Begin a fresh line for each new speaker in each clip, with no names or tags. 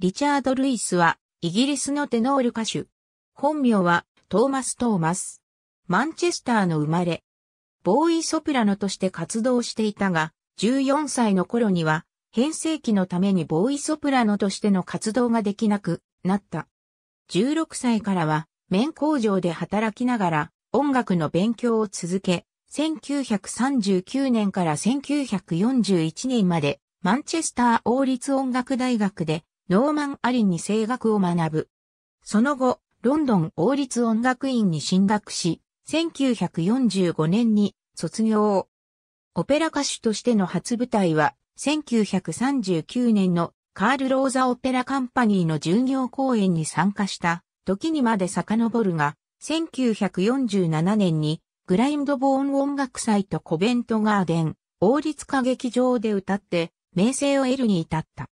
リチャード・ルイスは、イギリスのテノール歌手。本名は、トーマス・トーマス。マンチェスターの生まれ。ボーイソプラノとして活動していたが、14歳の頃には、編成期のためにボーイソプラノとしての活動ができなくなった。16歳からは、面工場で働きながら、音楽の勉強を続け、1939年から1941年まで、マンチェスター王立音楽大学でノーマン・アリンに声楽を学ぶ。その後、ロンドン王立音楽院に進学し、1945年に卒業。オペラ歌手としての初舞台は、1939年のカール・ローザ・オペラカンパニーの巡業公演に参加した時にまで遡るが、1947年にグラインドボーン音楽祭とコベントガーデン、王立歌劇場で歌って、名声を得るに至った。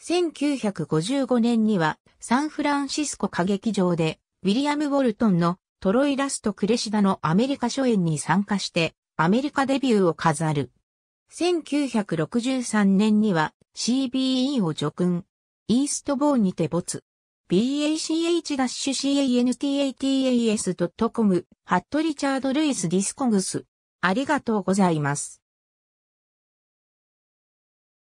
1955年にはサンフランシスコ歌劇場でウィリアム・ウォルトンのトロイ・ラスト・クレシダのアメリカ初演に参加してアメリカデビューを飾る。1963年には CBE を除訓。イーストボーンにて没。bach-cantatas.com ハットリチャード・ルイス・ディスコングス。ありがとうござい
ます。